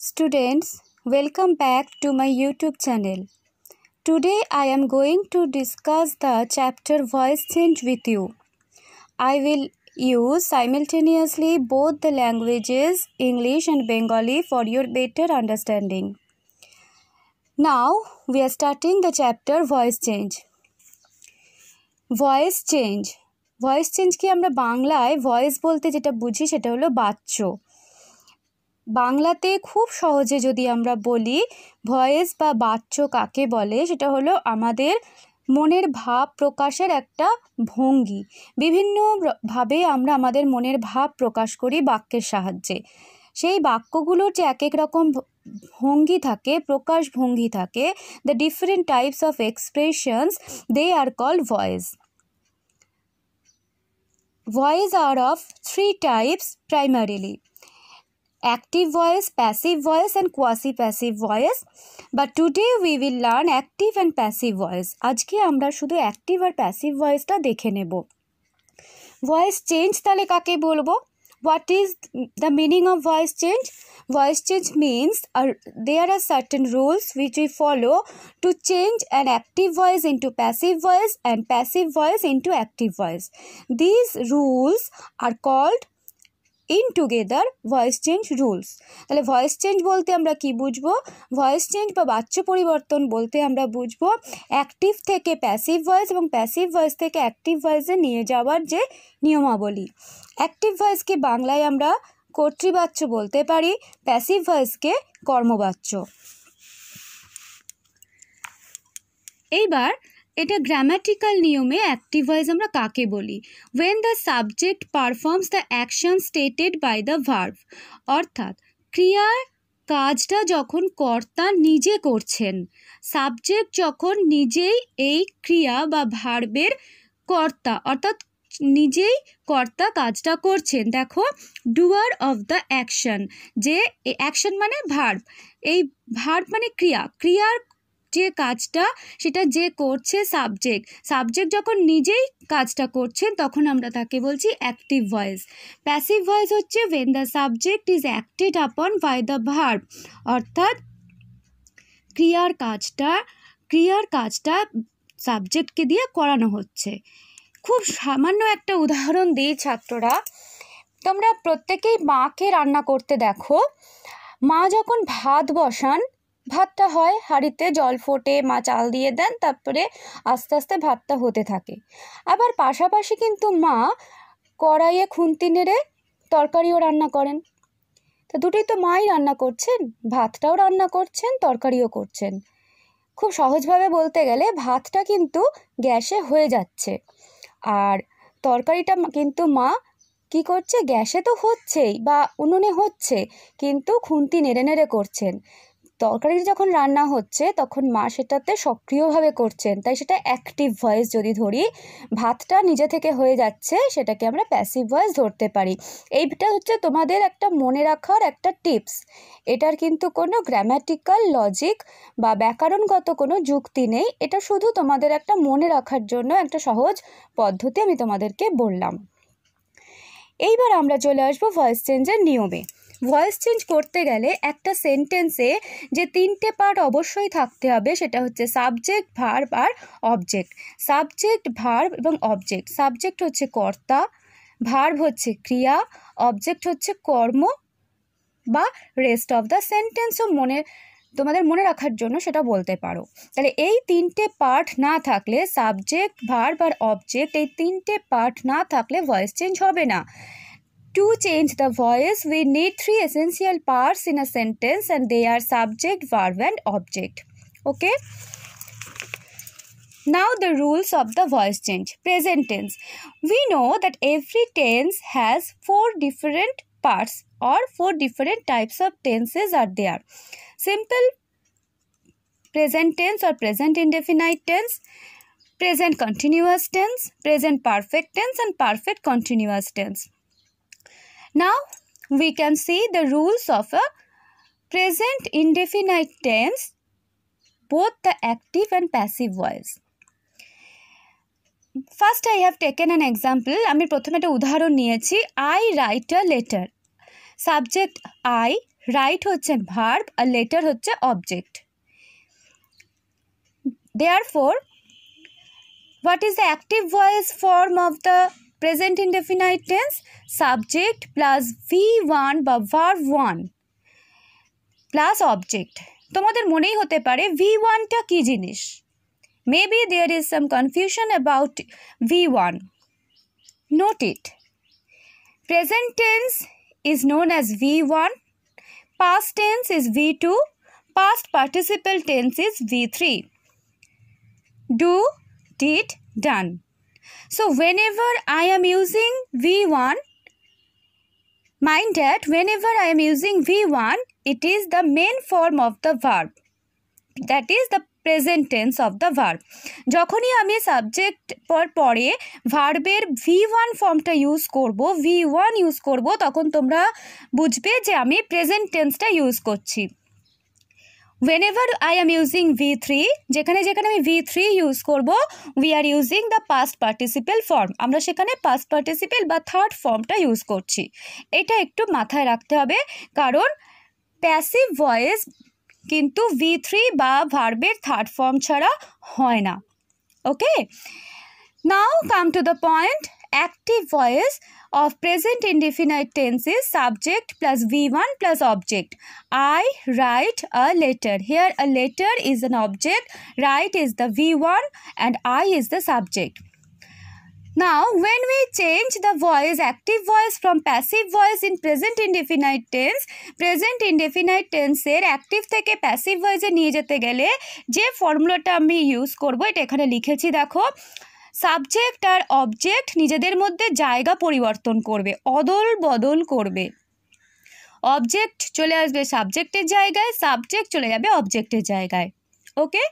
Students, welcome back to my YouTube channel. Today I am going to discuss the chapter voice change with you. I will use simultaneously both the languages English and Bengali for your better understanding. Now we are starting the chapter voice change. Voice change. Voice change চেঞ্জকে আমরা বাংলায় voice bolte jeta বুঝি সেটা হলো বাচ্চ বাংলাতে খুব সহজে যদি আমরা বলি ভয়েস বা বাচ্চ কাকে বলে সেটা হলো আমাদের মনের ভাব প্রকাশের একটা ভঙ্গি বিভিন্নভাবে আমরা আমাদের মনের ভাব প্রকাশ করি বাক্যের সাহায্যে সেই বাক্যগুলোর যে এক এক রকম ভঙ্গি থাকে প্রকাশ ভঙ্গি থাকে the different types of expressions they are call voice voice are of three types primarily active voice, passive voice and quasi-passive voice. But today we will learn active and passive voice. আজকে আমরা শুধু active আর passive voiceটা দেখে নেব Voice change তাহলে কাকে বলবো what is the meaning of voice change voice change means uh, there are certain rules which we follow to change an active voice into passive voice and passive voice into active voice these rules are called in together voice change rules তাহলে ভয়েস চেঞ্জ বলতে আমরা কি বুঝবো voice change বা বাচ্য পরিবর্তন বলতে আমরা বুঝবো অ্যাক্টিভ থেকে প্যাসিভ ভয়েস এবং প্যাসিভ ভয়েস থেকে অ্যাক্টিভ ভয়েসে নিয়ে যাওয়ার যে নিয়মাবলী অ্যাক্টিভ ভয়েসকে বাংলায় আমরা কর্তৃবাচ্য বলতে পারি প্যাসিভ ভয়েসকে কর্মবাচ্য এইবার এটা গ্রামাটিক্যাল নিয়মে অ্যাক্টিভ ভয়েস আমরা কাকে বলি when the subject performs the action stated by the verb অর্থাৎ ক্রিয়ার কাজটা যখন কর্তা নিজে করছেন সাবজেক্ট যখন নিজেই এই ক্রিয়া বা ভার্বের কর্তা অর্থাৎ নিজেই কর্তা কাজটা করছেন দেখো ডুয়ার অফ দ্য অ্যাকশন যে অ্যাকশন মানে ভার্ব এই ভার্ব মানে ক্রিয়া ক্রিয়ার যে কাজটা সেটা যে করছে সাবজেক্ট সাবজেক্ট যখন নিজেই কাজটা করছেন তখন আমরা তাকে বলছি অ্যাক্টিভ ভয়েস প্যাসিভ ভয়েস হচ্ছে when the subject is acted upon by the verb অর্থাৎ ক্রিয়ার কাজটা ক্রিয়ার কাজটা সাবজেক্টকে দিয়ে করানো হচ্ছে খুব সামান্য একটা উদাহরণ দিই ছাত্ররা তোমরা প্রত্যেকেই মাকে রান্না করতে দেখো মা যখন ভাত বসান ভাতটা হয় হাঁড়িতে জল ফোটে মা চাল দিয়ে দেন তারপরে আস্তে আস্তে ভাতটা হতে থাকে আবার পাশাপাশি কিন্তু মা কড়াইয়ে খুন্তি নেড়ে তরকারিও রান্না করেন তো দুটোই তো মাই রান্না করছেন ভাতটাও রান্না করছেন তরকারিও করছেন খুব সহজভাবে বলতে গেলে ভাতটা কিন্তু গ্যাসে হয়ে যাচ্ছে আর তরকারিটা কিন্তু মা কি করছে গ্যাসে তো হচ্ছেই বা উনুনে হচ্ছে কিন্তু খুন্তি নেড়ে নেড়ে করছেন তরকারি যখন রান্না হচ্ছে তখন মা সেটাতে সক্রিয়ভাবে করছেন তাই সেটা অ্যাক্টিভ ভয়েস যদি ধরি ভাতটা নিজে থেকে হয়ে যাচ্ছে সেটাকে আমরা প্যাসিভ ভয়েস ধরতে পারি এইটা হচ্ছে তোমাদের একটা মনে রাখার একটা টিপস এটার কিন্তু কোনো গ্র্যামাটিক্যাল লজিক বা ব্যাকরণগত কোনো যুক্তি নেই এটা শুধু তোমাদের একটা মনে রাখার জন্য একটা সহজ পদ্ধতি আমি তোমাদেরকে বললাম এইবার আমরা চলে আসবো ভয়েস চেঞ্জের নিয়মে ভয়েস চেঞ্জ করতে গেলে একটা সেন্টেন্সে যে তিনটে পার্ট অবশ্যই থাকতে হবে সেটা হচ্ছে সাবজেক্ট ভার্ব আর অবজেক্ট সাবজেক্ট ভার্ব এবং অবজেক্ট সাবজেক্ট হচ্ছে কর্তা ভার্ব হচ্ছে ক্রিয়া অবজেক্ট হচ্ছে কর্ম বা রেস্ট অফ দ্য সেন্টেন্সও মনে তোমাদের মনে রাখার জন্য সেটা বলতে পারো তাহলে এই তিনটে পার্ট না থাকলে সাবজেক্ট ভার্ব আর অবজেক্ট এই তিনটে পার্ট না থাকলে ভয়েস চেঞ্জ হবে না To change the voice, we need three essential parts in a sentence and they are subject, verb and object. Okay. Now the rules of the voice change. Present tense. We know that every tense has four different parts or four different types of tenses are there. Simple present tense or present indefinite tense, present continuous tense, present perfect tense and perfect continuous tense. Now we can see the rules of a present indefinite tense, both the active and passive voice. First I have taken an example আমি প্রথমে একটা উদাহরণ নিয়েছি I write a letter subject I write হচ্ছে verb আর letter হচ্ছে object therefore what is the active voice form of the present indefinite tense subject plus V one वार one plus object तुम्हारे मन ही होते V one की जिन maybe there is some confusion about V one note it present tense is known as V one past tense is V two past participle tense is V three do did done So whenever I am using V1, mind that whenever I am using V1, it is the main form of the verb. That is the present tense of the verb যখনই আমি subject পর পরে ভার্বের V one ফর্মটা use করব V one use করব তখন তোমরা বুঝবে যে আমি প্রেজেন্ট টেন্সটা ইউজ করছি whenever I am using V3 যেখানে যেখানে আমি V3 ইউজ করব we are using the past participle form আমরা সেখানে past participle বা থার্ড ফর্মটা ইউজ করছি এটা একটু মাথায় রাখতে হবে কারণ প্যাসিভ ভয়েস কিন্তু ভি থ্রি বা ভার্বের থার্ড ফর্ম ছাড়া হয় না okay now come to the point active voice of present indefinite tense is subject plus V1 plus object. I write a letter. Here a letter is an object, write is the V1 and I is the subject. Now, when we change the voice, active voice from passive voice in present indefinite tense, present indefinite tense-এর active থেকে passive voice-এ নিয়ে যেতে গেলে যে ফর্মুলাটা আমি use করব এটা এখানে লিখেছি দেখো সাবজেক্ট আর অবজেক্ট নিজেদের মধ্যে জায়গা পরিবর্তন করবে অদল বদল করবে অবজেক্ট চলে আসবে সাবজেক্টের জায়গায় সাবজেক্ট চলে যাবে অবজেক্টের জায়গায় ওকে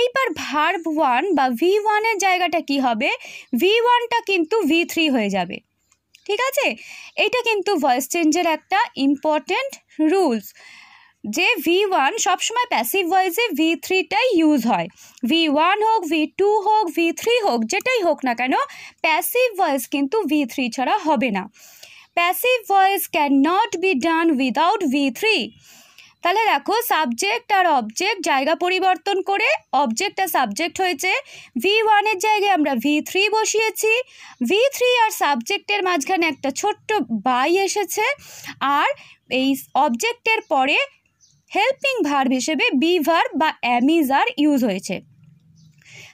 এইবার ভার্ভ ওয়ান বা ভি ওয়ানের জায়গাটা কি হবে ভি ওয়ানটা কিন্তু ভি থ্রি হয়ে যাবে ঠিক আছে এটা কিন্তু ভয়েস চেঞ্জের একটা ইম্পর্টেন্ট রুলস যে ভি ওয়ান সবসময় প্যাসিভ ভয়েসে ভি থ্রিটাই ইউজ হয় ভি ওয়ান হোক ভি টু হোক ভি থ্রি হোক যেটাই হোক না কেন প্যাসিভ ভয়েস কিন্তু ভি থ্রি ছাড়া হবে না passive voice can not be done without V three তাহলে দেখো সাবজেক্ট আর অবজেক্ট জায়গা পরিবর্তন করে অবজেক্ট আর সাবজেক্ট হয়েছে ভি ওয়ানের জায়গায় আমরা ভি থ্রি বসিয়েছি ভি থ্রি আর সাবজেক্টের মাঝখানে একটা ছোট্ট বাই এসেছে আর এই অবজেক্টের পরে হেল্পিং ভার্ব হিসেবে বি ভার্ব বা অ্যামিজ আর ইউজ হয়েছে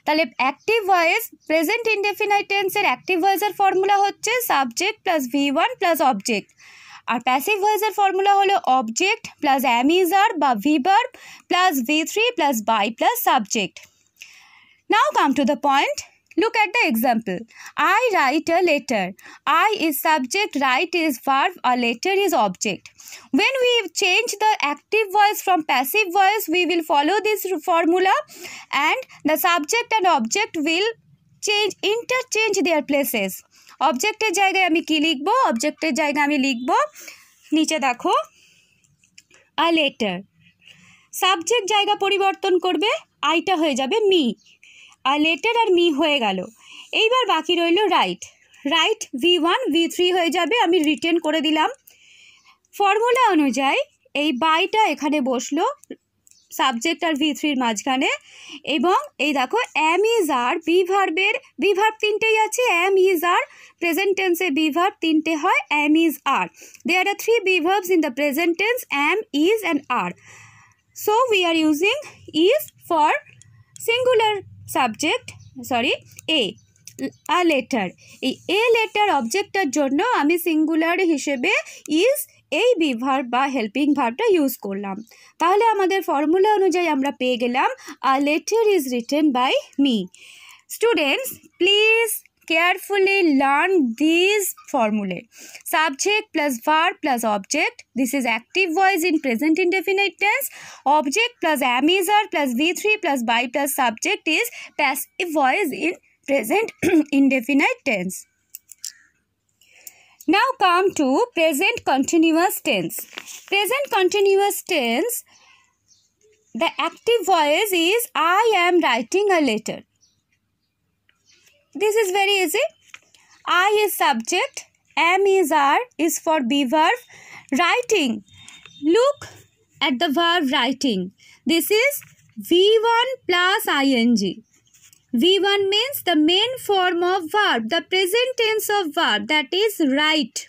তাহলে অ্যাক্টিভ ভয়েস প্রেজেন্ট ইনডেফিনাইটেন্সের অ্যাক্টিভ ভয়েসের ফর্মুলা হচ্ছে subject plus V one plus object আর প্যাসিভ ভয়েসের ফর্মুলা হলো অবজেক্ট প্লাস অ্যামিজার বা be verb plus V three plus by plus subject now come to the point Look at the example. I write a letter. I is subject, write is verb, a letter is object. When we change the active voice from passive voice, we will follow this formula and the subject and object will change, interchange change interchange their places অবজেক্টের জায়গায় আমি কি লিখব অবজেক্টের জায়গায় আমি লিখব নিচে দেখো আ লেটার সাবজেক্ট জায়গা পরিবর্তন করবে আইটা হয়ে যাবে me. আর লেটার আর মি হয়ে গেল এইবার বাকি রইল write write V one V three হয়ে যাবে আমি রিটেন করে দিলাম ফর্মুলা অনুযায়ী এই বাইটা এখানে বসলো সাবজেক্ট আর ভি থ্রির মাঝখানে এবং এই দেখো অ্যাম ইজ আর বি ভার্বের বি ভার্ব তিনটেই আছে অ্যাম ইজ আর প্রেজেন্ট টেন্সে বি ভার্ব তিনটে হয় am is are there are three be verbs in the present tense am is and are so we are using is for singular subject sorry a a letter এই a letter অবজেক্টটার জন্য আমি singular হিসেবে is এই বিভার বা helping ভার্বটা use করলাম তাহলে আমাদের formula অনুযায়ী আমরা পেয়ে গেলাম a letter is written by me students please carefully learn these formulae. Subject plus verb plus object. This is active voice in present indefinite tense. Object plus amiser plus V3 plus by plus subject is passive voice in present indefinite tense. Now come to present continuous tense. Present continuous tense, the active voice is I am writing a letter. This is very easy. I is subject, M is R is for be verb. Writing. Look at the verb writing. This is V1 plus ing. V1 means the main form of verb, the present tense of verb that is write.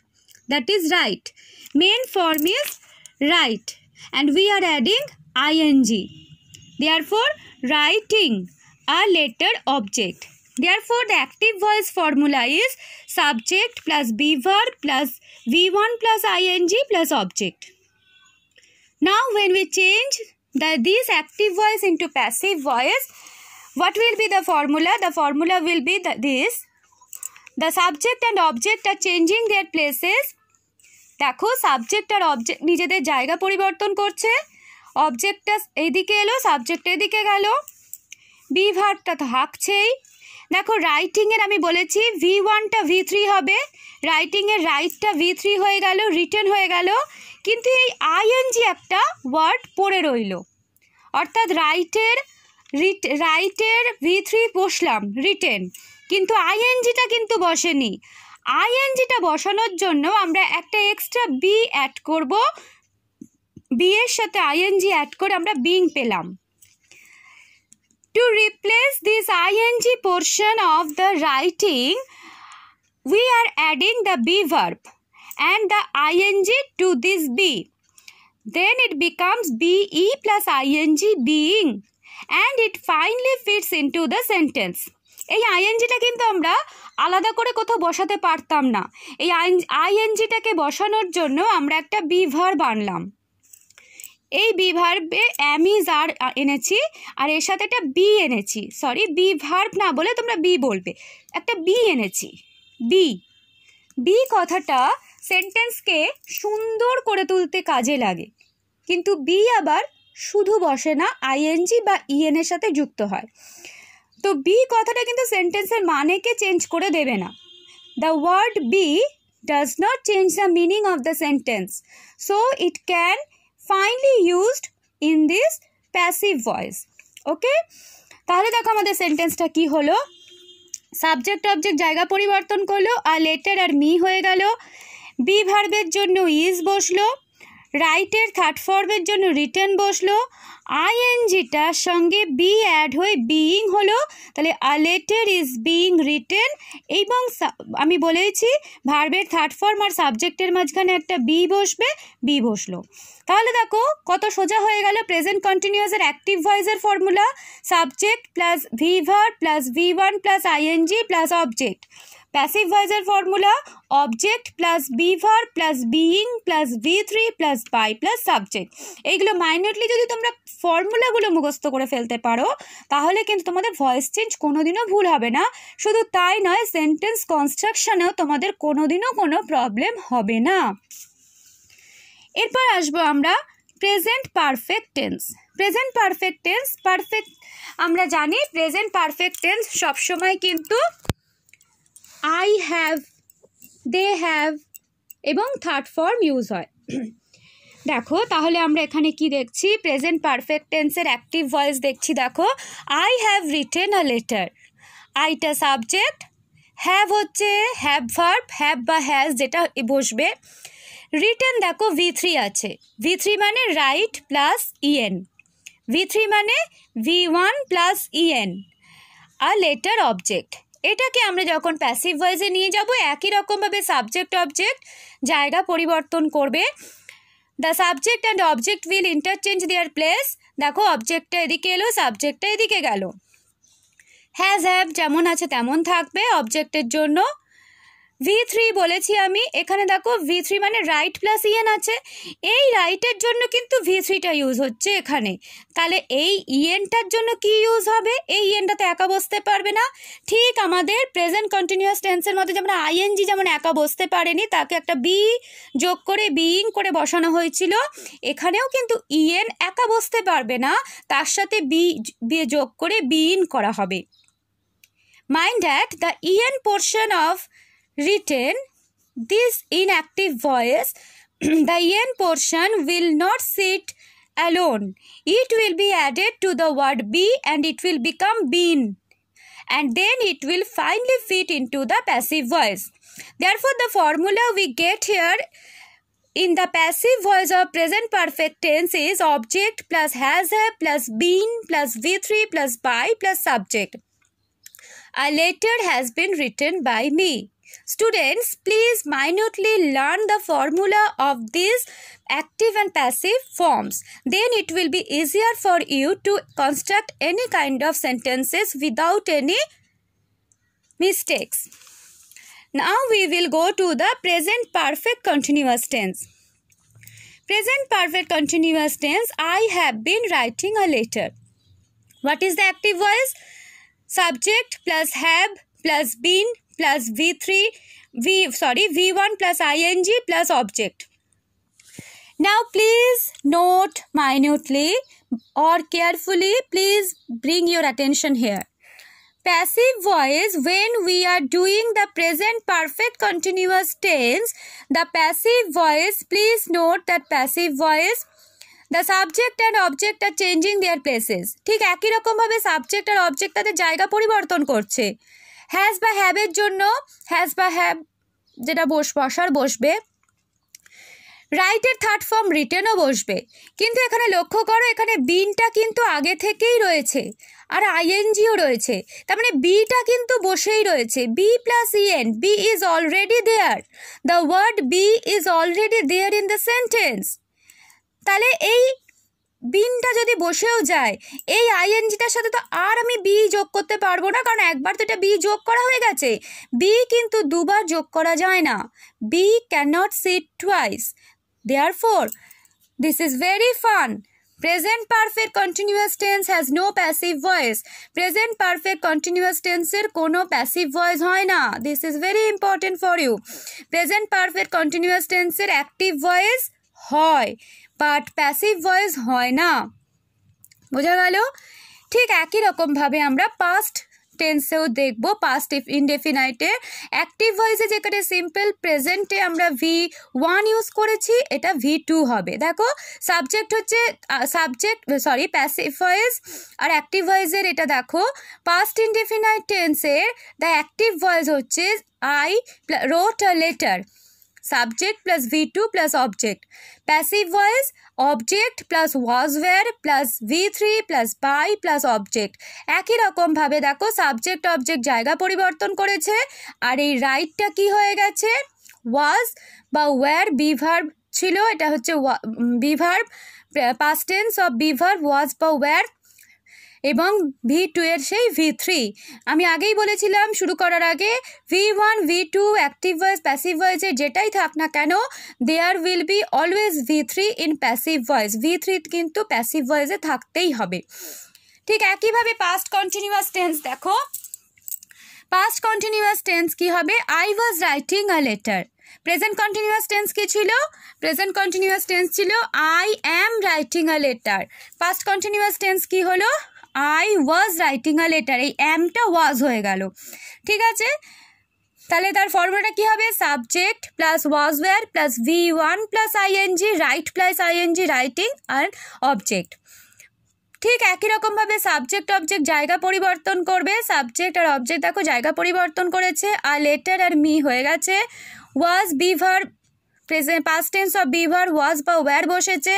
That is write. Main form is write and we are adding ing. Therefore, writing a letter object. Therefore, the active voice formula is subject plus be verb plus V1 plus ing plus object. Now, when we change the, this active voice into passive voice, what will be the formula? The formula will be the, this. The subject and object are changing their places. দেখো subject আর object নিজেদের জায়গা পরিবর্তন করছে অবজেক্টটা এদিকে এলো subject এদিকে গেল বি ভার্বটা তো হাঁকছেই দেখো রাইটিংয়ের আমি বলেছি ভি ওয়ানটা ভি থ্রি হবে রাইটিংয়ের রাইটটা ভি থ্রি হয়ে গেল রিটার্ন হয়ে গেল কিন্তু এই আইএনজি একটা ওয়ার্ড পড়ে রইল অর্থাৎ রাইটের রিট রাইটের ভি থ্রি বসলাম রিটেন কিন্তু আইএনজিটা কিন্তু বসেনি আইএনজিটা বসানোর জন্য আমরা একটা এক্সট্রা বি অ্যাড করব বি এর সাথে আইএনজি অ্যাড করে আমরা বিং পেলাম To replace this ing portion of the writing, we are adding the be verb and the ing to this be. Then it becomes be plus ing being and it finally fits into the sentence. এই আইএনজিটা কিন্তু আমরা আলাদা করে কোথাও বসাতে পারতাম না এই আইএনজিটাকে বসানোর জন্য আমরা একটা বিভার বানলাম এই বি ভার্ব অ্যামিজ আর এনেছি আর এর সাথে একটা বি এনেছি সরি বি ভার্ভ না বলে তোমরা বি বলবে একটা বি এনেছি বি বি কথাটা সেন্টেন্সকে সুন্দর করে তুলতে কাজে লাগে কিন্তু বি আবার শুধু বসে না আইএনজি বা ইএনের সাথে যুক্ত হয় তো বি কথাটা কিন্তু সেন্টেন্সের মানেকে চেঞ্জ করে দেবে না the word be does not change the meaning of the sentence so it can finally used in this passive voice okay তাহলে দেখো আমাদের সেন্টেন্সটা কি হলো সাবজেক্ট অবজেক্ট জায়গা পরিবর্তন করলো আর লেটার আর মি হয়ে গেল বি ভার্বের জন্য ইজ বসলো রাইটের থার্ড ফর্মের জন্য রিটার্ন বসলো আইএনজিটার সঙ্গে বি অ্যাড হয়ে বিইং হলো তাহলে a letter is being written এবং আমি বলেছি ভার্বের থার্ড ফর্ম আর সাবজেক্টের মাঝখানে একটা বি বসবে বি বসলো তাহলে দেখো কত সোজা হয়ে গেল প্রেজেন্ট কন্টিনিউয়াসের অ্যাক্টিভ ভয়েসের formula subject plus V plus V one plus ING plus object passive ভয়েসের formula object plus be verb plus being plus V three plus by plus subject এইগুলো মাইনেটলি যদি তোমরা ফর্মুলাগুলো মুখস্থ করে ফেলতে পারো তাহলে কিন্তু তোমাদের ভয়েস চেঞ্জ কোনোদিনও ভুল হবে না শুধু তাই নয় সেন্টেন্স কনস্ট্রাকশনেও তোমাদের কোনোদিনও কোনো প্রবলেম হবে না এরপর আসবো আমরা present perfect tense present perfect tense perfect আমরা জানি প্রেজেন্ট পারফেক্ট টেন্স সবসময় কিন্তু আই হ্যাভ দে হ্যাভ এবং থার্ড ফর্ম ইউজ হয় দেখো তাহলে আমরা এখানে কি দেখছি প্রেজেন্ট পারফেক্ট টেন্সের অ্যাক্টিভ ভয়েস দেখছি দেখো I have written a letter আইটা সাবজেক্ট হ্যাভ হচ্ছে হ্যাভ ভার্ব হ্যাভ বা হ্যাজ যেটা বসবে রিটেন দেখো ভি থ্রি আছে ভি থ্রি মানে write plus EN V three মানে V one plus EN a letter object এটাকে আমরা যখন প্যাসিভ ভয়েসে নিয়ে যাব একই রকমভাবে সাবজেক্ট অবজেক্ট জায়গা পরিবর্তন করবে the subject and object will interchange their place দেখো অবজেক্টটা এদিকে এলো সাবজেক্টটা এদিকে গেল হ্যাজ হ্যাভ যেমন আছে তেমন থাকবে অবজেক্টের জন্য ভি থ্রি বলেছি আমি এখানে দেখো ভি থ্রি মানে রাইট প্লাস ইএন আছে এই রাইটের জন্য কিন্তু ভি থ্রিটা ইউজ হচ্ছে এখানে তাহলে এই ইএনটার জন্য কি ইউজ হবে এই ইএনটাতে একা বসতে পারবে না ঠিক আমাদের প্রেজেন্ট কন্টিনিউয়াস টেন্সের মধ্যে যেমন আইএনজি যেমন একা বসতে পারেনি তাকে একটা বি যোগ করে বিইং করে বসানো হয়েছিল এখানেও কিন্তু ইএন একা বসতে পারবে না তার সাথে বি যোগ করে বিইন করা হবে mind that the EN portion of written this inactive voice the N portion will not sit alone it will be added to the word be and it will become been and then it will finally fit into the passive voice therefore the formula we get here in the passive voice of present perfect tense is object plus has a plus been plus v3 plus by plus subject. A letter has been written by me. Students, please minutely learn the formula of these active and passive forms. Then it will be easier for you to construct any kind of sentences without any mistakes. Now we will go to the present perfect continuous tense. Present perfect continuous tense, I have been writing a letter. What is the active voice? Subject plus have plus been plus V three V sorry V one plus I N G plus object now please note minutely और carefully please bring your attention here passive voice when we are doing the present perfect continuous tense the passive voice please note that passive voice the subject and object are changing their places ঠিক একই রকম ভাবে subject আর object তাদের জায়গা পরিবর্তন করছে has বা হ্যাবের জন্য হ্যাজ বা হ্যাব যেটা বস বসার বসবে রাইটের থার্ড ফর্ম রিটেনও বসবে কিন্তু এখানে লক্ষ্য করো এখানে বিনটা কিন্তু আগে থেকেই রয়েছে আর আইএনজিও রয়েছে তার মানে বিটা কিন্তু বসেই রয়েছে be plus EN be is already there the word be is already there in the sentence তাহলে এই বিনটা যদি বসেও যায় এই আইএনজিটার সাথে তো আর আমি বি যোগ করতে পারবো না কারণ একবার তো এটা বি যোগ করা হয়ে গেছে বি কিন্তু দুবার যোগ করা যায় না be can sit twice therefore this is very fun present perfect continuous tense has no passive voice present perfect continuous টেন্সের কোনো প্যাসিভ ভয়েস হয় না this is very important for you present perfect continuous টেন্সের active voice হয় but passive voice হয় না বোঝা গেল ঠিক একই রকমভাবে আমরা পাস্ট টেন্সেও দেখব পাস্ট ইনডেফিনাইটে অ্যাক্টিভ ভয়েসে যেখানে সিম্পল প্রেজেন্টে আমরা ভি ওয়ান ইউজ করেছি এটা ভি টু হবে দেখো সাবজেক্ট হচ্ছে সাবজেক্ট সরি প্যাসিভ ভয়েস আর অ্যাক্টিভ ভয়েসের এটা দেখো পাস্ট ইনডেফিনাইট টেন্সের দ্য অ্যাক্টিভ ভয়েস হচ্ছে I wrote a letter subject plus v2 plus object passive voice object plus was were plus v3 plus by plus object একই রকমভাবে দেখো subject object জায়গা পরিবর্তন করেছে আর এই রাইটটা কি হয়ে গেছে ওয়াজ বা ওয়ার বিভার্ব ছিল এটা হচ্ছে be verb past tense of be verb was বা ওয়ার এবং ভি টু এর সেই ভি থ্রি আমি আগেই বলেছিলাম শুরু করার আগে V one V two active voice passive ভয়েসে যেটাই থাক না কেন there will be always V three in passive voice V three কিন্তু প্যাসিভ ভয়েসে থাকতেই হবে ঠিক একইভাবে পাস্ট কন্টিনিউয়াস টেন্স দেখো পাস্ট কন্টিনিউয়াস টেন্স কি হবে I was writing a letter present continuous tense কি ছিল প্রেজেন্ট কন্টিনিউয়াস টেন্স ছিল I am writing a letter past continuous tense কি হলো I was writing a letter এই অ্যামটা ওয়াজ হয়ে গেল ঠিক আছে তাহলে তার ফর্মুলাটা কী হবে subject plus was were plus V one plus ING write plus ING writing আর অবজেক্ট ঠিক একই রকমভাবে সাবজেক্ট অবজেক্ট জায়গা পরিবর্তন করবে সাবজেক্ট আর অবজেক্ট দেখো জায়গা পরিবর্তন করেছে আর লেটার আর মি হয়ে গেছে was be verb present past tense of be verb was বা ওয়্যার বসেছে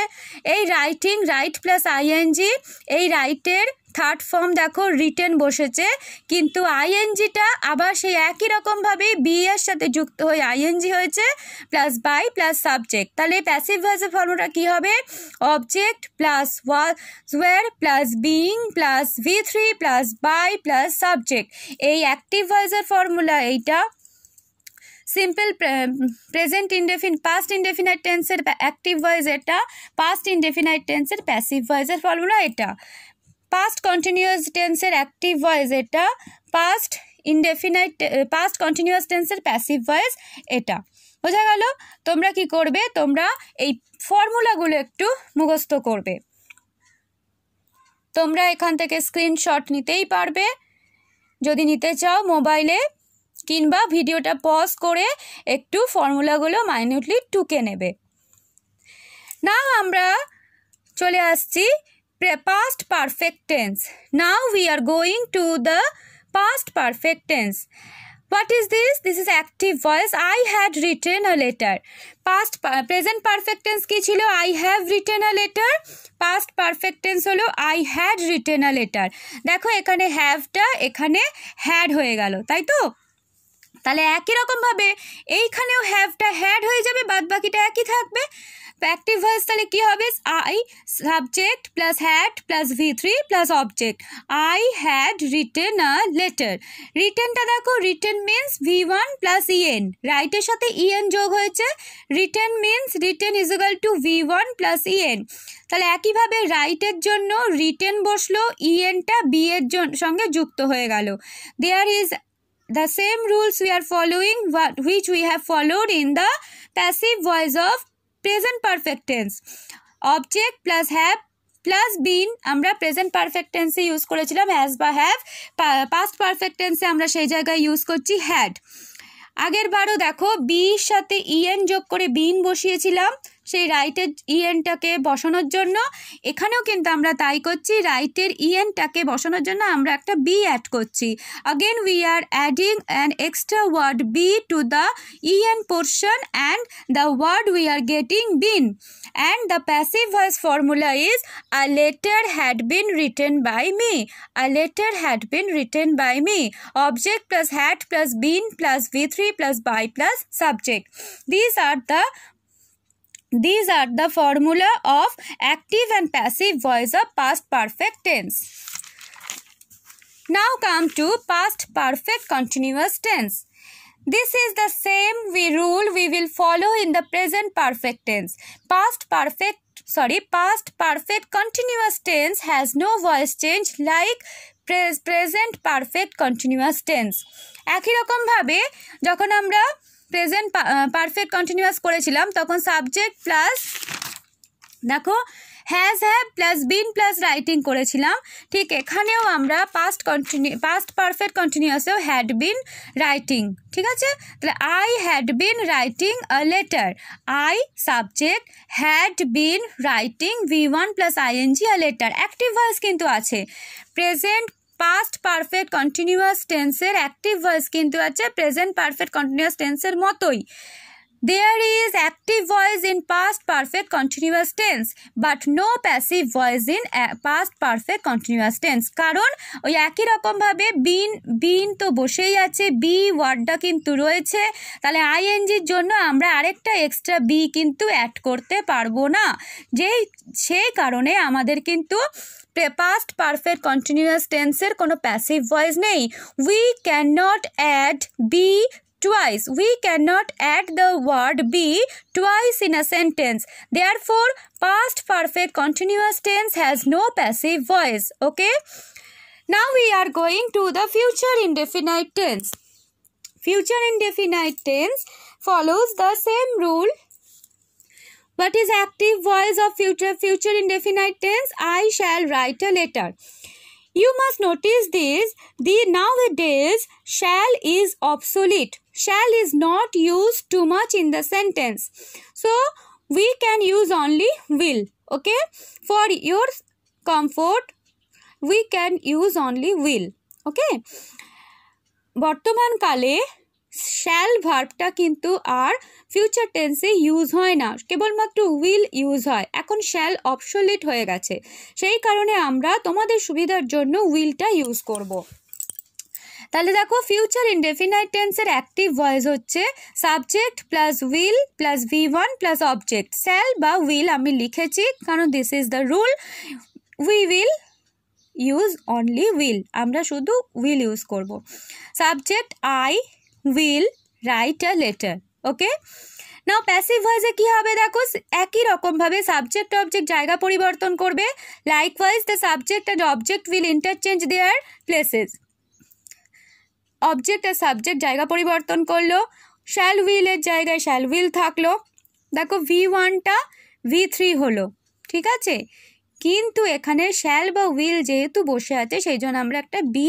এই রাইটিং রাইট প্লাস আইএনজি এই রাইটের থার্ড ফর্ম দেখো রিটেন বসেছে কিন্তু আইএনজিটা আবার সেই একই রকমভাবে বি এর সাথে যুক্ত হয়ে আইএনজি হয়েছে প্লাস বাই প্লাস সাবজেক্ট তাহলে প্যাসিভ ভয়েসের ফর্মটা কী হবে object plus was were plus being plus V three plus by plus subject এই অ্যাক্টিভ ভয়েসের ফর্মুলা এইটা simple present indefinite past indefinite টেন্সের অ্যাক্টিভ ভয়েস এটা পাস্ট ইনডেফিনাইট টেন্সের প্যাসিভ ভয়েসের ফর্মুলা এটা পাস্ট কন্টিনিউয়াস টেন্সের অ্যাক্টিভ ভয়েস এটা পাস্ট ইনডেফিনাইট পাস্ট কন্টিনিউয়াস টেন্সের প্যাসিভ ভয়েস এটা বোঝা গেল তোমরা কি করবে তোমরা এই ফর্মুলাগুলো একটু মুখস্থ করবে তোমরা এখান থেকে স্ক্রিনশট নিতেই পারবে যদি নিতে চাও মোবাইলে কিংবা ভিডিওটা পজ করে একটু ফর্মুলাগুলো মাইনিউটলি টুকে নেবে না আমরা চলে আসছি past perfect tense. Now we are going to the past perfect tense. What is this? This is active voice. I had written a letter. Past present perfect tense ki chilo. I have written a letter. Past perfect tense holo. I had written a letter. Dekho ekhane have ta ekhane had হয়ে গেল তাই তো তাহলে একই রকমভাবে এইখানেও হ্যাভটা had হয়ে যাবে বাদ বাকিটা একই থাকবে অ্যাক্টিভ ভয়েস তাহলে কী হবে I subject plus had plus V three plus object I had written a letter রিটেনটা দেখো written means V one plus EN রাইটের সাথে ইএন e যোগ হয়েছে written means written is equal to V one plus EN তাহলে একইভাবে রাইটের জন্য রিটেন বসলো ইএনটা e বি এর সঙ্গে যুক্ত হয়ে গেল there is the same rules we are following which we have followed in the passive voice of present perfect tense object plus have plus been আমরা প্রেজেন্ট পারফেক্ট টেন্সে ইউজ করেছিলাম has বা have past perfect টেন্সে আমরা সেই জায়গায় use করছি had আগের বারও দেখো বির সাথে ইএন যোগ করে বিন বসিয়েছিলাম সেই রাইটের ইএনটাকে বসানোর জন্য এখানেও কিন্তু আমরা তাই করছি রাইটের ইএনটাকে বসানোর জন্য আমরা একটা বি অ্যাড করছি again we are adding an extra word be to the EN portion and the word we are getting been and the passive voice formula is a letter had been written by me a letter had been written by me object plus had plus been plus V three plus by plus subject this are the These are the formula of active and passive voice of past perfect tense. Now come to past perfect continuous tense. This is the same we rule we will follow in the present perfect tense. Past perfect sorry past perfect continuous tense has no voice change like present perfect continuous tense একই রকমভাবে যখন আমরা present perfect continuous করেছিলাম তখন subject plus দেখো has have plus been plus writing করেছিলাম ঠিক এখানেও আমরা পাস্ট কন্টিনিউ পাস্ট পারফেক্ট কন্টিনিউয়াসেও হ্যাড বিন রাইটিং ঠিক আছে তাহলে I had been writing a letter I subject had been writing V one plus ING a letter active voice কিন্তু আছে প্রেজেন্ট পাস্ট পারফেক্ট কন্টিনিউয়াস টেন্সের অ্যাক্টিভ ভয়েস কিন্তু আছে present perfect continuous টেন্সের মতোই there is active voice in past perfect continuous tense but no passive voice in past perfect continuous tense কারণ ওই একই রকমভাবে বিন বিন তো বসেই আছে বি ওয়ার্ডটা কিন্তু রয়েছে তাহলে আইএনজির জন্য আমরা আরেকটা এক্সট্রা বি কিন্তু অ্যাড করতে পারবো না যেই সেই কারণে আমাদের কিন্তু past perfect continuous tense এর passive voice নেই we cannot add be twice. We cannot add the word be twice in a sentence. Therefore, past perfect continuous tense has no passive voice. Okay. Now we are going to the future indefinite tense. Future indefinite tense follows the same rule but active voice of future future indefinite tense i shall write a letter you must notice this the nowadays shall is obsolete shall is not used too much in the sentence so we can use only will okay for your comfort we can use only will okay বর্তমানকালে shall ভার্বটা কিন্তু আর future টেন্সে use হয় না কেবলমাত্র will use হয় এখন শ্যাল অপসলিট হয়ে গেছে সেই কারণে আমরা তোমাদের সুবিধার জন্য উইলটা ইউজ করব। তাহলে দেখো ফিউচার ইনডেফিনাইট টেন্সের অ্যাক্টিভ ভয়েস হচ্ছে subject plus will plus V one plus object shall বা উইল আমি লিখেছি কারণ this is the rule we will use only will আমরা শুধু উইল ইউজ করব subject I will write a letter okay now passive ওয়াইজে কী হবে দেখো একই রকমভাবে সাবজেক্ট অবজেক্ট জায়গা পরিবর্তন করবে likewise the subject and object will interchange their places object আর সাবজেক্ট জায়গা পরিবর্তন করলো শ্যাল উইলের জায়গায় শ্যাল উইল থাকলো দেখো ভি ওয়ানটা ভি থ্রি হলো ঠিক আছে কিন্তু এখানে শ্যাল বা উইল যেহেতু বসে আছে সেই জন্য আমরা একটা বি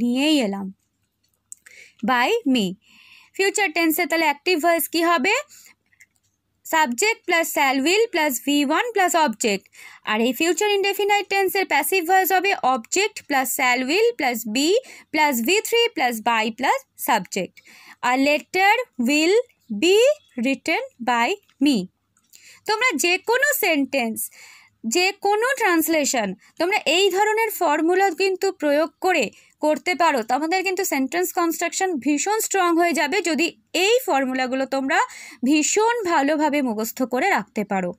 নিয়েই এলাম বাই মি ফিউচার টেন্সে তাহলে অ্যাক্টিভ ভয়েস কী হবে subject plus shall will plus V one plus object আর এই ফিউচার ইনডেফিনাইট টেন্সের প্যাসিভ ভয়েস হবে object plus shall will plus be plus V three plus by plus subject আর letter will be written by me তোমরা যে কোনো sentence যে কোনো ট্রান্সলেশন তোমরা এই ধরনের ফর্মুলা কিন্তু প্রয়োগ করে করতে পারো তোমাদের কিন্তু সেন্টেন্স কনস্ট্রাকশন ভীষণ স্ট্রং হয়ে যাবে যদি এই ফর্মুলাগুলো তোমরা ভীষণ ভালোভাবে মুখস্থ করে রাখতে পারো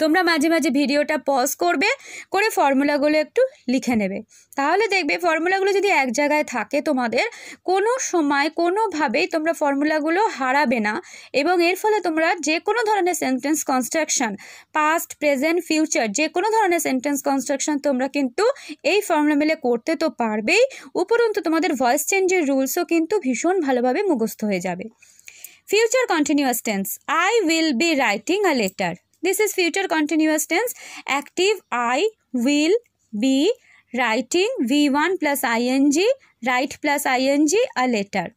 তোমরা মাঝে মাঝে ভিডিওটা পজ করবে করে ফর্মুলাগুলো একটু লিখে নেবে তাহলে দেখবে ফর্মুলাগুলো যদি এক জায়গায় থাকে তোমাদের কোনো সময় কোনোভাবেই তোমরা ফর্মুলাগুলো হারাবে না এবং এর ফলে তোমরা যে কোনো ধরনের sentence construction past present future যে কোনো ধরনের সেন্টেন্স কনস্ট্রাকশন তোমরা কিন্তু এই ফর্মুলা মিলে করতে তো পারবেই উপরন্তু তোমাদের ভয়েস চেঞ্জের রুলসও কিন্তু ভীষণ ভালোভাবে মুখস্থ হয়ে যাবে future continuous tense I will be writing a letter this is future continuous tense active I will be writing V one plus ING write plus ING a letter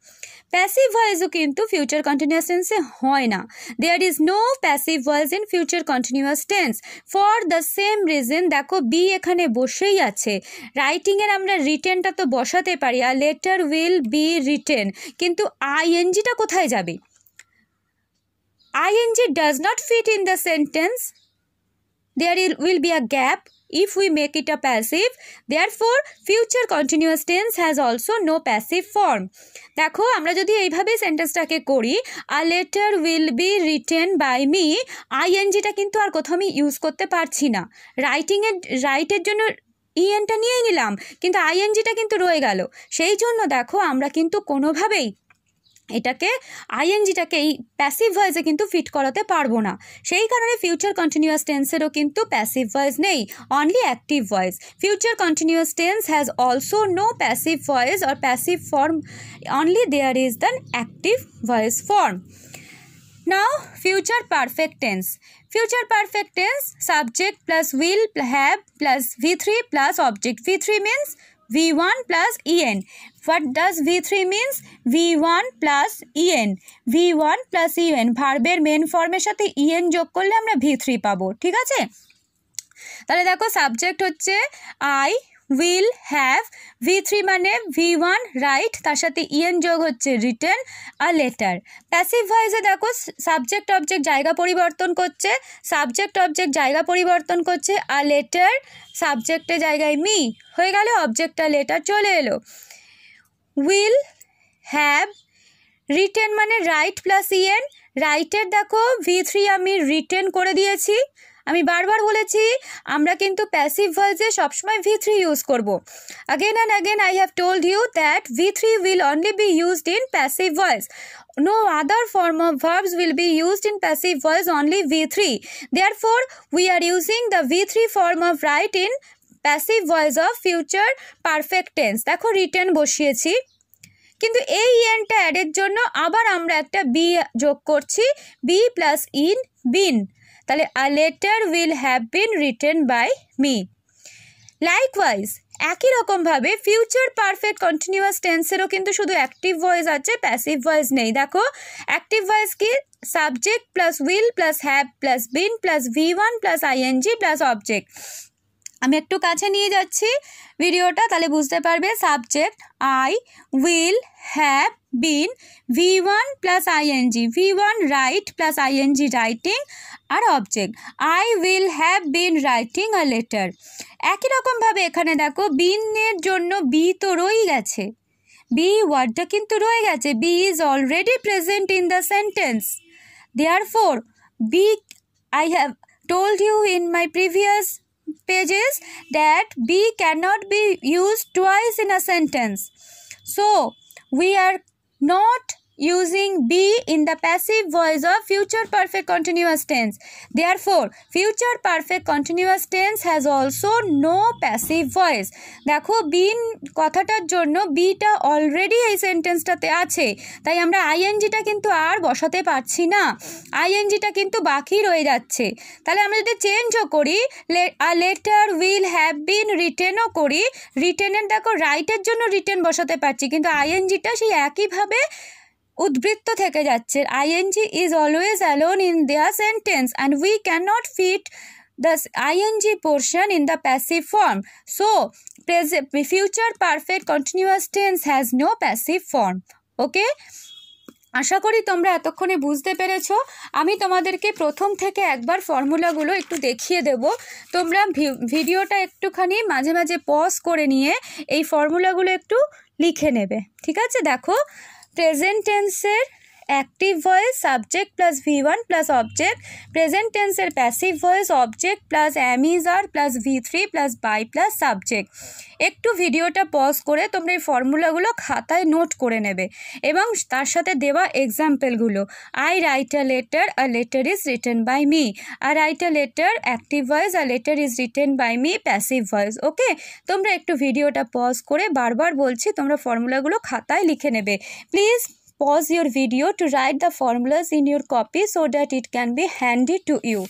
passive ভয়েসও কিন্তু ফিউচার কন্টিনিউয়াস টেন্সে হয় না there is no passive voice in future continuous tense for the same reason দেখো be এখানে বসেই আছে রাইটিংয়ের আমরা রিটেনটা তো বসাতে পারি আর লেটার উইল বি রিটেন কিন্তু আইএনজিটা কোথায় যাবে ing does not fit in the sentence, there will be a gap if we make it a passive. Therefore, future continuous tense has also no passive form. দেখো আমরা যদি এইভাবে সেন্টেন্সটাকে করি a letter will be written by me আইএনজিটা কিন্তু আর কোথাও আমি ইউজ করতে পারছি না রাইটিংয়ের রাইটের জন্য ইএনটা নিয়েই নিলাম কিন্তু আইএনজিটা কিন্তু রয়ে গেল সেই জন্য দেখো আমরা কিন্তু কোনোভাবেই इটাকে ing টাকে এই প্যাসিভ ভয়েসে কিন্তু ফিট করতে পারবো না সেই কারণে ফিউচার কন্টিনিউয়াস টেন্সেরও কিন্তু প্যাসিভ ভয়েস নেই only active voice future continuous tense has also no passive voice or passive form only there is the active voice form now future perfect tense future perfect tense subject plus will have plus v3 plus object v3 means V1 plus En. What does V3 means? V1 plus En. V1 plus En. ভার্বের main ফর্মের সাথে En যোগ করলে আমরা V3 পাবো ঠিক আছে তাহলে দেখো সাবজেক্ট হচ্ছে I will have V three মানে ভি ওয়ান রাইট তার সাথে ইএন যোগ হচ্ছে রিটার্ন আ লেটার প্যাসিভ ভয়েসে দেখো সাবজেক্ট অবজেক্ট জায়গা পরিবর্তন করছে সাবজেক্ট অবজেক্ট জায়গা পরিবর্তন করছে আ লেটার সাবজেক্টের জায়গায় মি হয়ে গেল অবজেক্টটা লেটার চলে এলো উইল হ্যাভ রিটেন মানে রাইট প্লাস ইএন রাইটের দেখো ভি থ্রি আমি রিটার্ন করে দিয়েছি আমি বারবার বলেছি আমরা কিন্তু প্যাসিভ ভয়েসে সবসময় ভি থ্রি ইউজ করব again and again I have told you that V three will only be used in passive voice no other form of verbs will be used in passive voice only v3 therefore we are using the V three form of write in passive of of future perfect tense দেখো written বসিয়েছি কিন্তু এই ইএনটা অ্যাডের জন্য আবার আমরা একটা B যোগ করছি বি প্লাস ইন বিন তাহলে a letter will have been written by me likewise একই রকমভাবে ফিউচার পারফেক্ট কন্টিনিউয়াস টেন্সেরও কিন্তু শুধু অ্যাক্টিভ ভয়েস আছে প্যাসিভ ভয়েস নেই দেখো অ্যাক্টিভ ভয়েস কি subject plus will plus have plus been plus V one plus ING plus object আমি একটু কাছে নিয়ে যাচ্ছি ভিডিওটা তাহলে বুঝতে পারবে subject I will have been v1 plus ing v1 write plus ing writing আর object I will have been writing a letter একই রকমভাবে এখানে দেখো বিনের জন্য বি তো রয়ে গেছে বি ওয়ার্ডটা কিন্তু রয়ে গেছে be is already present in the sentence therefore be I have told you in my previous pages that be cannot be used twice in a sentence so we are not using be in the passive voice of future perfect continuous tense. Therefore, future perfect continuous tense has also no passive voice. দেখো বিন কথাটার জন্য beta already এই সেন্টেন্সটাতে আছে তাই আমরা আইএনজিটা কিন্তু আর বসাতে পারছি না আইএনজিটা কিন্তু বাকি রয়ে যাচ্ছে তাহলে আমরা যদি চেঞ্জও করি লেটার উইল হ্যাভ বিন রিটেনও করি রিটেনের দেখো রাইটের জন্য রিটেন বসাতে পারছি কিন্তু আইএনজিটা সেই একইভাবে উদ্বৃত্ত থেকে যাচ্ছে ING is always alone in their sentence and we cannot fit the ING portion in the passive form so future perfect continuous tense has no passive form okay আশা করি তোমরা এতক্ষণে বুঝতে পেরেছ আমি তোমাদেরকে প্রথম থেকে একবার ফর্মুলাগুলো একটু দেখিয়ে দেব তোমরা ভিডিওটা একটুখানি মাঝে মাঝে পজ করে নিয়ে এই ফর্মুলাগুলো একটু লিখে নেবে ঠিক আছে দেখো প্রেজেন্ট টেন্সের active voice subject plus V one plus object present টেন্সের passive voice object plus am is are plus V three plus by plus subject একটু ভিডিওটা পজ করে তোমরা এই ফর্মুলাগুলো খাতায় নোট করে নেবে এবং তার সাথে দেওয়া এক্সাম্পলগুলো I write a letter a letter is written by me আর write a letter active voice a letter is written by me passive voice okay তোমরা একটু ভিডিওটা পজ করে বারবার বলছি তোমরা ফর্মুলাগুলো খাতায় লিখে নেবে please pause your video to write the formulas in your copy so that it can be handy to you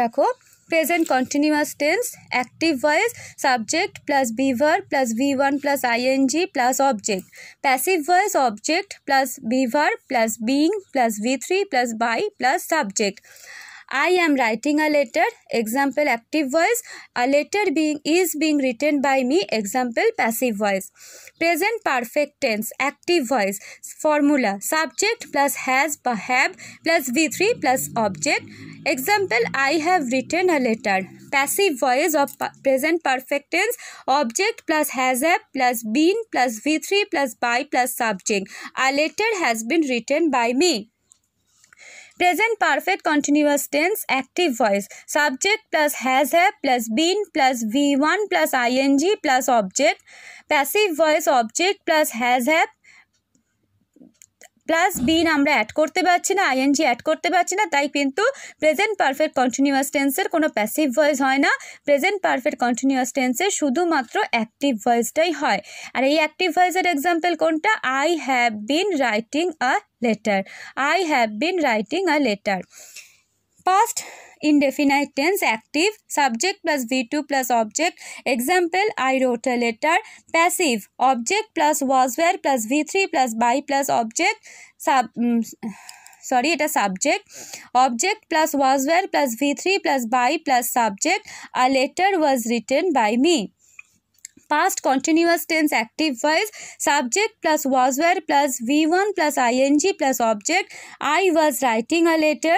dekho present continuous tense active voice subject plus be verb plus v1 plus ing plus object passive voice object plus be verb plus being plus v3 plus by plus subject I am writing a letter, example active voice. A letter being is being written by me, example passive voice. Present perfect tense, active voice. Formula, subject plus has, have plus V3 plus object. Example, I have written a letter. Passive voice of present perfect tense, object plus has have plus been plus V3 plus by plus subject. A letter has been written by me. Present perfect continuous tense active voice subject plus has have plus been plus V one plus I N G plus object passive voice object plus has have plus been আমরা add করতে পারছি না ING add করতে পারছি না তাই কিন্তু present perfect continuous টেন্সের কোনো প্যাসিভ ভয়েস হয় না প্রেজেন্ট পারফেক্ট কন্টিনিউয়াস টেন্সে শুধুমাত্র অ্যাক্টিভ ভয়েসটাই হয় আর এই অ্যাক্টিভ ভয়েসের এক্সাম্পল কোনটা I have been writing a letter I have been writing a letter past indefinite tense active subject plus v2 plus object example i wrote a letter passive object plus was where plus v3 plus by plus object sub mm, sorry it is subject. Object plus was where plus V three plus by plus subject. A letter was written by me. past continuous tense active voice subject plus was where plus v1 plus ing plus object i was writing a letter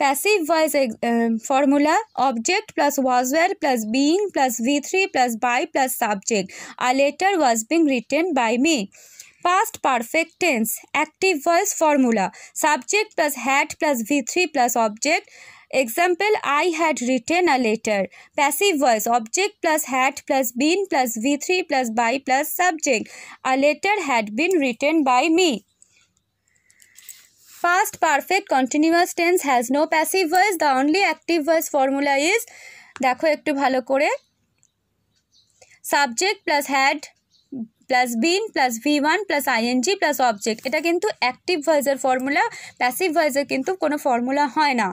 Passive voice um, formula object plus was were plus being plus v3 plus by plus subject. A letter was being written by me. Past perfect tense active voice formula subject plus had plus v3 plus object. Example, I had written a letter. Passive voice, object plus had plus been plus v3 plus by plus subject. A letter had been written by me. Past perfect continuous tense has no passive voice. The only active voice formula is দেখো একটু ভালো করে subject plus had plus been plus V one plus ING plus object এটা কিন্তু active ভয়েসের formula passive ভয়েসের কিন্তু কোনো ফর্মুলা হয় না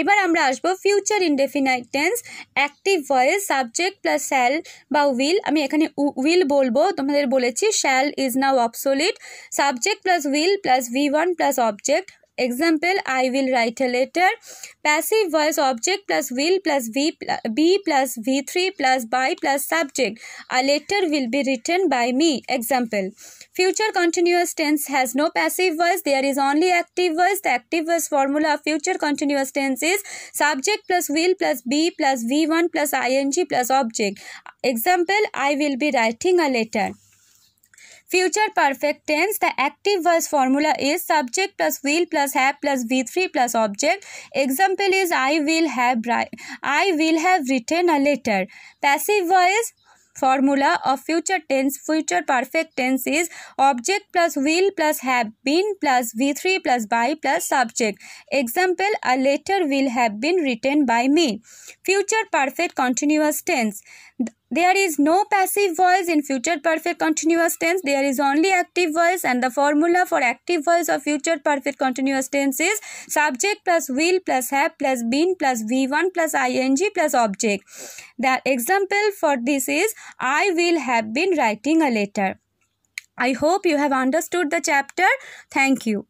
এবার আমরা আসব future indefinite tense active voice subject plus shall বা উইল আমি এখানে উইল বলবো তোমাদের বলেছি shall is now obsolete subject plus will plus V one plus object Example, I will write a letter. Passive voice object plus will plus v plus b plus v3 plus by plus subject. A letter will be written by me. Example, future continuous tense has no passive voice. There is only active voice. The active voice formula of future continuous tense is subject plus will plus be plus v1 plus ing plus object. Example, I will be writing a letter. Future perfect tense, the active voice formula is subject plus will plus have plus V3 plus object. Example is I will have I will have written a letter. Passive voice formula of future tense future perfect tense is object plus will plus have been plus v3 plus by plus subject example a letter will have been written by me future perfect continuous tense there is no passive voice in future perfect continuous tense. There is only active voice and the formula for active voice of future perfect continuous tense is subject plus will plus have plus been plus v1 plus ing plus object. The example for this is I will have been writing a letter. I hope you have understood the chapter. Thank you.